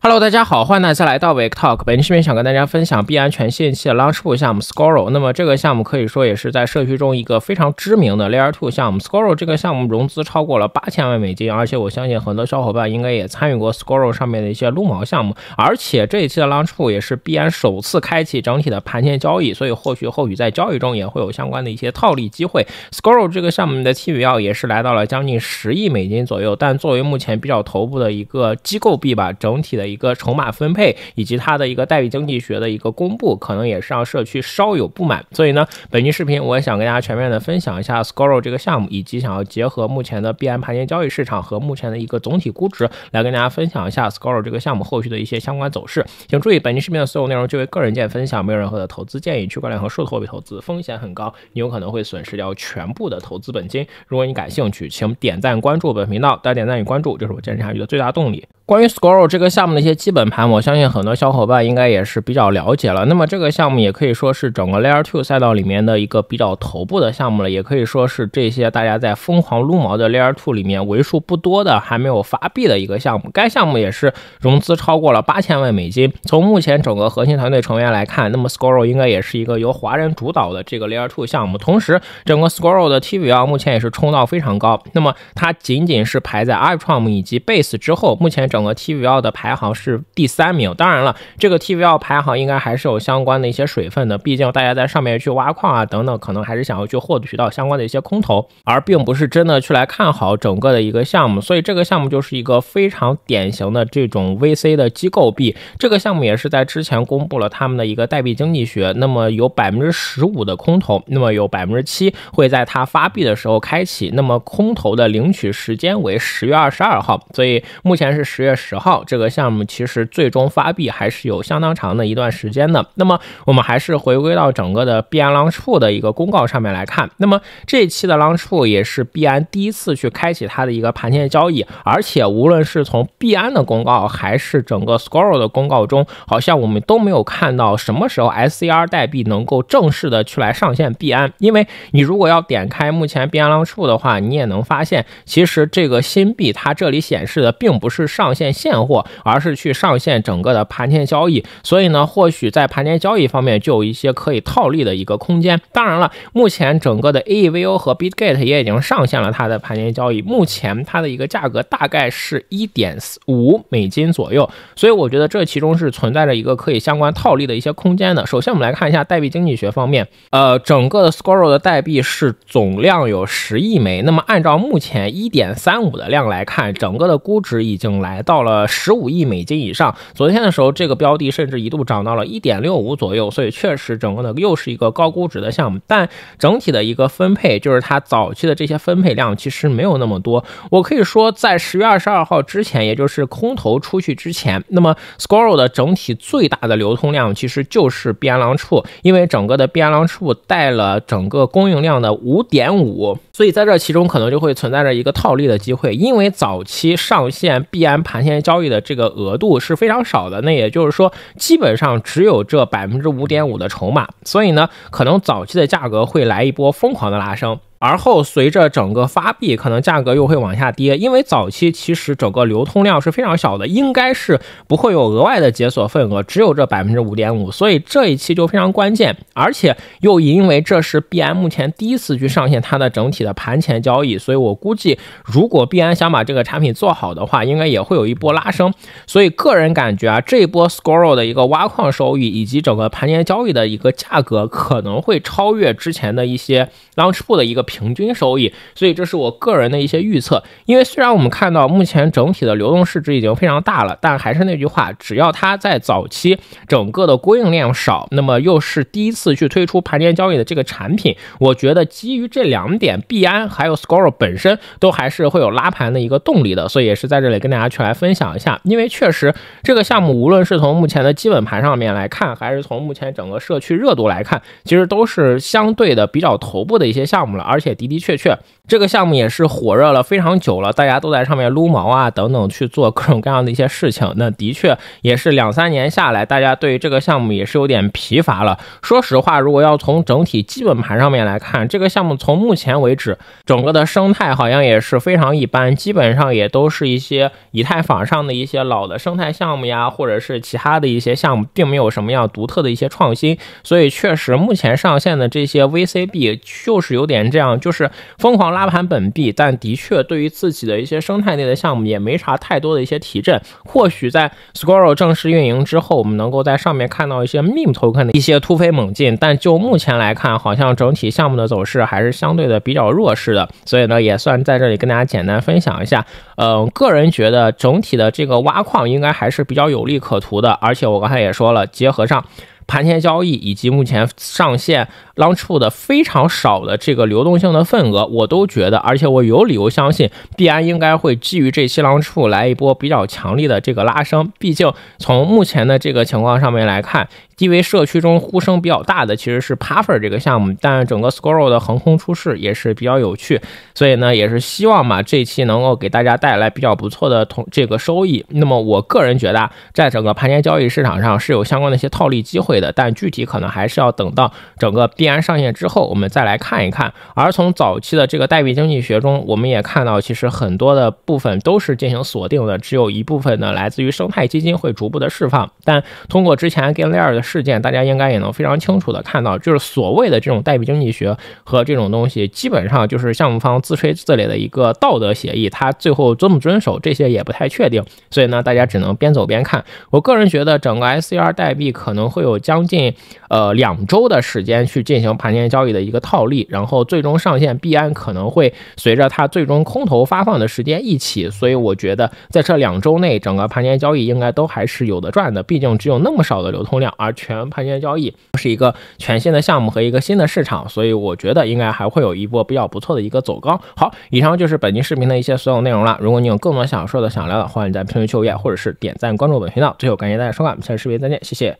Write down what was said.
Hello，大家好，欢迎大家来到 Vic Talk。本期视频想跟大家分享币安全线期的 Launchpool 项目 Scoro。那么这个项目可以说也是在社区中一个非常知名的 Layer Two 项目 Scoro。这个项目融资超过了八千万美金，而且我相信很多小伙伴应该也参与过 Scoro 上面的一些撸毛项目。而且这一期的 Launchpool 也是币安首次开启整体的盘前交易，所以或许后续在交易中也会有相关的一些套利机会。Scoro 这个项目的 TVL 也是来到了将近十亿美金左右，但作为目前比较头部的一个机构币吧，整体的。一个筹码分配以及它的一个代币经济学的一个公布，可能也是让社区稍有不满。所以呢，本期视频我也想跟大家全面的分享一下 Scoro 这个项目，以及想要结合目前的币安盘前交易市场和目前的一个总体估值，来跟大家分享一下 Scoro 这个项目后续的一些相关走势。请注意，本期视频的所有内容均为个人见分享，没有任何的投资建议。区块链和数字货币投资风险很高，你有可能会损失掉全部的投资本金。如果你感兴趣，请点赞关注本频道。大家点赞与关注就是我坚持下去的最大动力。关于 Scroll 这个项目的一些基本盘，我相信很多小伙伴应该也是比较了解了。那么这个项目也可以说是整个 Layer 2赛道里面的一个比较头部的项目了，也可以说是这些大家在疯狂撸毛的 Layer 2里面为数不多的还没有发币的一个项目。该项目也是融资超过了八千万美金。从目前整个核心团队成员来看，那么 Scroll 应该也是一个由华人主导的这个 Layer 2项目。同时，整个 Scroll 的 TVL 目前也是冲到非常高。那么它仅仅是排在 Arbitrum 以及 Base 之后，目前整整个 TVL 的排行是第三名，当然了，这个 TVL 排行应该还是有相关的一些水分的，毕竟大家在上面去挖矿啊等等，可能还是想要去获取到相关的一些空投，而并不是真的去来看好整个的一个项目。所以这个项目就是一个非常典型的这种 VC 的机构币。这个项目也是在之前公布了他们的一个代币经济学，那么有百分之十五的空投，那么有百分之七会在它发币的时候开启，那么空投的领取时间为十月二十二号，所以目前是十月。月十号，这个项目其实最终发币还是有相当长的一段时间的。那么，我们还是回归到整个的币安 Launch 的一个公告上面来看。那么，这一期的 Launch 也是币安第一次去开启它的一个盘前交易。而且，无论是从币安的公告，还是整个 s c o r 的公告中，好像我们都没有看到什么时候 SCR 代币能够正式的去来上线币安。因为你如果要点开目前币安 Launch 的话，你也能发现，其实这个新币它这里显示的并不是上。现现货，而是去上线整个的盘前交易，所以呢，或许在盘前交易方面就有一些可以套利的一个空间。当然了，目前整个的 a e v e o 和 Bitget 也已经上线了它的盘前交易，目前它的一个价格大概是一点五美金左右，所以我觉得这其中是存在着一个可以相关套利的一些空间的。首先我们来看一下代币经济学方面，呃，整个的 s c r o 的代币是总量有十亿枚，那么按照目前一点三五的量来看，整个的估值已经来。到了十五亿美金以上，昨天的时候，这个标的甚至一度涨到了一点六五左右，所以确实整个呢又是一个高估值的项目，但整体的一个分配，就是它早期的这些分配量其实没有那么多。我可以说，在十月二十二号之前，也就是空头出去之前，那么 Scoro 的整体最大的流通量其实就是边廊处，因为整个的边廊处带了整个供应量的五点五，所以在这其中可能就会存在着一个套利的机会，因为早期上线必安盘。现在交易的这个额度是非常少的，那也就是说，基本上只有这百分之五点五的筹码，所以呢，可能早期的价格会来一波疯狂的拉升。而后随着整个发币，可能价格又会往下跌，因为早期其实整个流通量是非常小的，应该是不会有额外的解锁份额，只有这百分之五点五，所以这一期就非常关键。而且又因为这是币安目前第一次去上线它的整体的盘前交易，所以我估计如果币安想把这个产品做好的话，应该也会有一波拉升。所以个人感觉啊，这一波 Scoro 的一个挖矿收益以及整个盘前交易的一个价格，可能会超越之前的一些 Launchpool 的一个。平均收益，所以这是我个人的一些预测。因为虽然我们看到目前整体的流动市值已经非常大了，但还是那句话，只要它在早期整个的供应量少，那么又是第一次去推出盘前交易的这个产品，我觉得基于这两点，币安还有 Score 本身都还是会有拉盘的一个动力的。所以也是在这里跟大家去来分享一下，因为确实这个项目无论是从目前的基本盘上面来看，还是从目前整个社区热度来看，其实都是相对的比较头部的一些项目了，而而且的的确确，这个项目也是火热了非常久了，大家都在上面撸毛啊等等去做各种各样的一些事情。那的确也是两三年下来，大家对这个项目也是有点疲乏了。说实话，如果要从整体基本盘上面来看，这个项目从目前为止，整个的生态好像也是非常一般，基本上也都是一些以太坊上的一些老的生态项目呀，或者是其他的一些项目，并没有什么样独特的一些创新。所以确实，目前上线的这些 VCB 就是有点这样。嗯，就是疯狂拉盘本币，但的确对于自己的一些生态内的项目也没啥太多的一些提振。或许在 Scroll 正式运营之后，我们能够在上面看到一些 meme Token 的一些突飞猛进。但就目前来看，好像整体项目的走势还是相对的比较弱势的。所以呢，也算在这里跟大家简单分享一下。嗯，个人觉得整体的这个挖矿应该还是比较有利可图的。而且我刚才也说了，结合上。盘前交易以及目前上线 launch 的非常少的这个流动性的份额，我都觉得，而且我有理由相信，必然应该会基于这期 launch 来一波比较强力的这个拉升。毕竟从目前的这个情况上面来看，低维社区中呼声比较大的其实是 Puffer 这个项目，但整个 Scroll 的横空出世也是比较有趣，所以呢，也是希望嘛，这期能够给大家带来比较不错的同这个收益。那么我个人觉得，在整个盘前交易市场上是有相关的一些套利机会。但具体可能还是要等到整个币安上线之后，我们再来看一看。而从早期的这个代币经济学中，我们也看到，其实很多的部分都是进行锁定的，只有一部分呢来自于生态基金会逐步的释放。但通过之前 g a l e r 的事件，大家应该也能非常清楚的看到，就是所谓的这种代币经济学和这种东西，基本上就是项目方自吹自擂的一个道德协议，它最后遵不遵守这些也不太确定。所以呢，大家只能边走边看。我个人觉得，整个 s c r 代币可能会有。将近呃两周的时间去进行盘前交易的一个套利，然后最终上线币安可能会随着它最终空头发放的时间一起，所以我觉得在这两周内整个盘前交易应该都还是有的赚的，毕竟只有那么少的流通量，而全盘前交易是一个全新的项目和一个新的市场，所以我觉得应该还会有一波比较不错的一个走高。好，以上就是本期视频的一些所有内容了。如果你有更多想说的、想聊的，欢迎在评论区留言，或者是点赞关注本频道。最后，感谢大家收看，我们下期视频再见，谢谢。